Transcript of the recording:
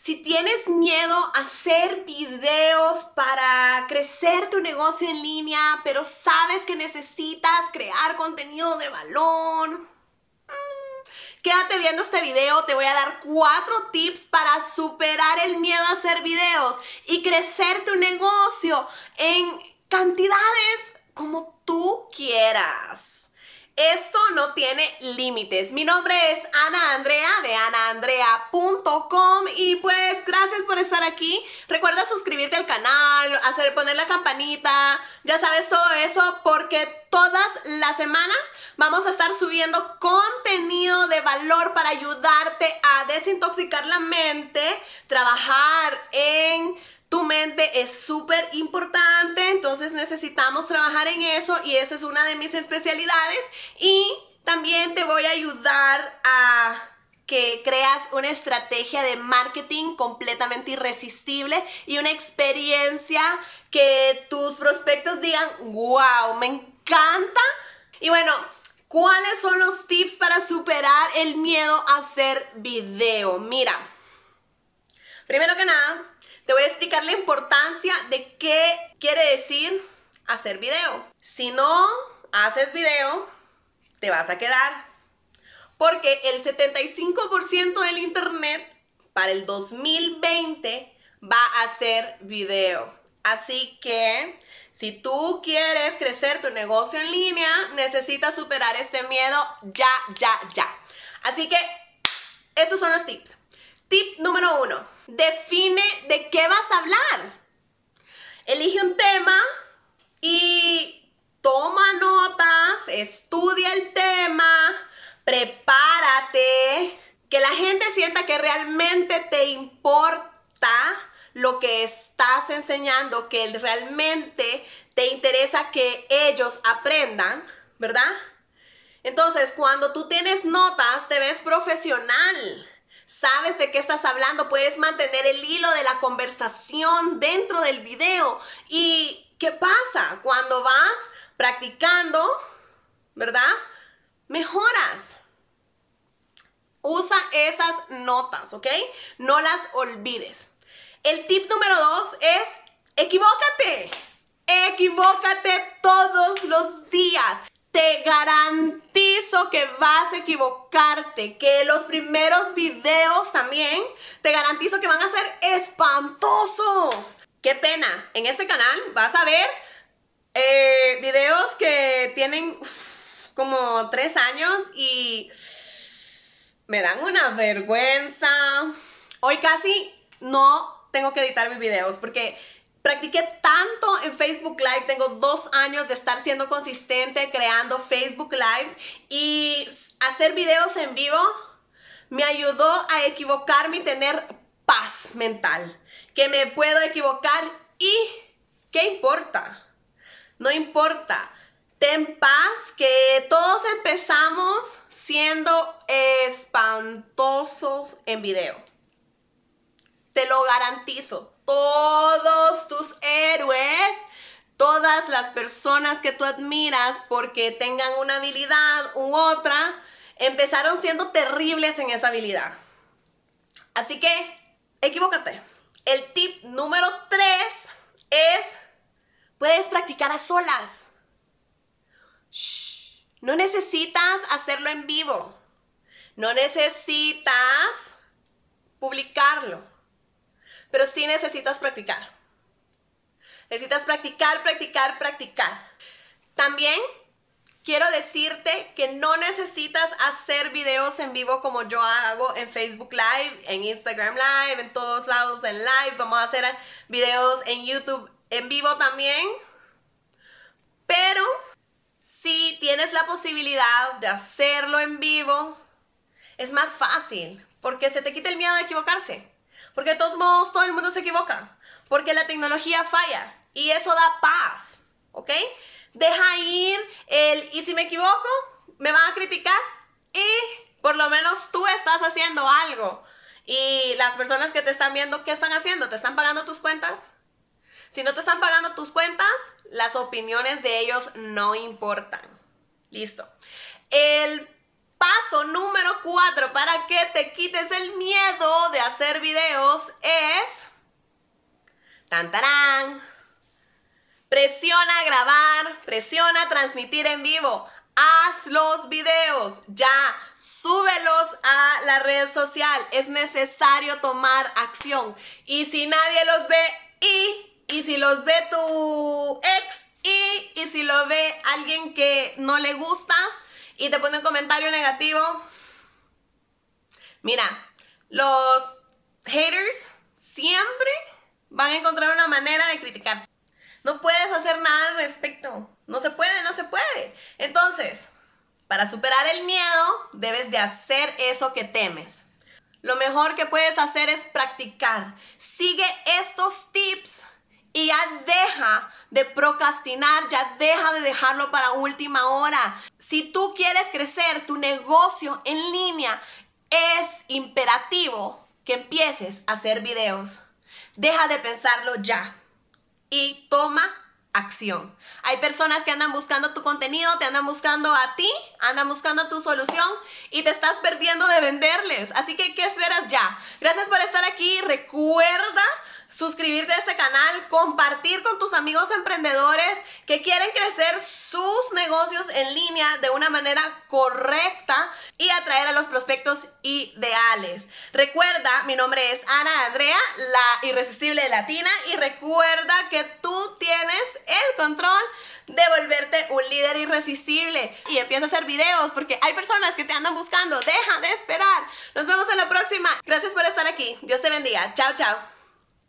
Si tienes miedo a hacer videos para crecer tu negocio en línea, pero sabes que necesitas crear contenido de balón, mm, Quédate viendo este video, te voy a dar cuatro tips para superar el miedo a hacer videos y crecer tu negocio en cantidades como tú quieras. Esto no tiene límites. Mi nombre es Ana Andrea de anaandrea.com y pues gracias por estar aquí. Recuerda suscribirte al canal, hacer poner la campanita, ya sabes todo eso porque todas las semanas vamos a estar subiendo contenido de valor para ayudarte a desintoxicar la mente, trabajar en tu mente es súper importante, entonces necesitamos trabajar en eso y esa es una de mis especialidades. Y también te voy a ayudar a que creas una estrategia de marketing completamente irresistible y una experiencia que tus prospectos digan, wow, me encanta. Y bueno, ¿cuáles son los tips para superar el miedo a hacer video? Mira. Primero que nada, te voy a explicar la importancia de qué quiere decir hacer video. Si no haces video, te vas a quedar. Porque el 75% del internet para el 2020 va a ser video. Así que si tú quieres crecer tu negocio en línea, necesitas superar este miedo ya, ya, ya. Así que esos son los tips. Tip número uno, define de qué vas a hablar. Elige un tema y toma notas, estudia el tema, prepárate, que la gente sienta que realmente te importa lo que estás enseñando, que realmente te interesa que ellos aprendan, ¿verdad? Entonces, cuando tú tienes notas, te ves profesional sabes de qué estás hablando, puedes mantener el hilo de la conversación dentro del video. ¿Y qué pasa? Cuando vas practicando, ¿verdad? Mejoras. Usa esas notas, ¿ok? No las olvides. El tip número dos es equivócate. Equivócate todos los días te garantizo que vas a equivocarte, que los primeros videos también te garantizo que van a ser espantosos. Qué pena, en este canal vas a ver eh, videos que tienen como tres años y me dan una vergüenza. Hoy casi no tengo que editar mis videos porque Practiqué tanto en Facebook Live, tengo dos años de estar siendo consistente creando Facebook Lives y hacer videos en vivo me ayudó a equivocarme y tener paz mental, que me puedo equivocar y ¿qué importa? No importa. Ten paz que todos empezamos siendo espantosos en video. Te lo garantizo todos tus héroes, todas las personas que tú admiras porque tengan una habilidad u otra, empezaron siendo terribles en esa habilidad. Así que, equivócate. El tip número 3 es, puedes practicar a solas. No necesitas hacerlo en vivo. No necesitas publicarlo pero sí necesitas practicar. Necesitas practicar, practicar, practicar. También quiero decirte que no necesitas hacer videos en vivo como yo hago en Facebook Live, en Instagram Live, en todos lados en live. Vamos a hacer videos en YouTube en vivo también. Pero si tienes la posibilidad de hacerlo en vivo, es más fácil porque se te quita el miedo de equivocarse. Porque de todos modos todo el mundo se equivoca. Porque la tecnología falla y eso da paz, ¿ok? Deja ir el, y si me equivoco, me van a criticar y por lo menos tú estás haciendo algo. Y las personas que te están viendo, ¿qué están haciendo? ¿Te están pagando tus cuentas? Si no te están pagando tus cuentas, las opiniones de ellos no importan. Listo. El Paso número 4 para que te quites el miedo de hacer videos es... ¡Tantarán! Presiona grabar, presiona transmitir en vivo. Haz los videos, ya, súbelos a la red social. Es necesario tomar acción. Y si nadie los ve, y, y si los ve tu ex, y, y si lo ve alguien que no le gusta, y te pone un comentario negativo, mira, los haters siempre van a encontrar una manera de criticar. No puedes hacer nada al respecto. No se puede, no se puede. Entonces, para superar el miedo, debes de hacer eso que temes. Lo mejor que puedes hacer es practicar. Sigue estos tips y ya deja de procrastinar, ya deja de dejarlo para última hora. Si tú quieres crecer tu negocio en línea, es imperativo que empieces a hacer videos. Deja de pensarlo ya y toma acción. Hay personas que andan buscando tu contenido, te andan buscando a ti, andan buscando tu solución y te estás perdiendo de venderles. Así que, ¿qué esperas ya? Gracias por estar aquí. Recuerda suscribirte a este canal, compartir con tus amigos emprendedores que quieren crecer sus negocios en línea de una manera correcta y atraer a los prospectos ideales. Recuerda, mi nombre es Ana Andrea, la irresistible latina, y recuerda que tú tienes el control de volverte un líder irresistible y empieza a hacer videos porque hay personas que te andan buscando. Deja de esperar. Nos vemos en la próxima. Gracias por estar aquí. Dios te bendiga. Chao, chao.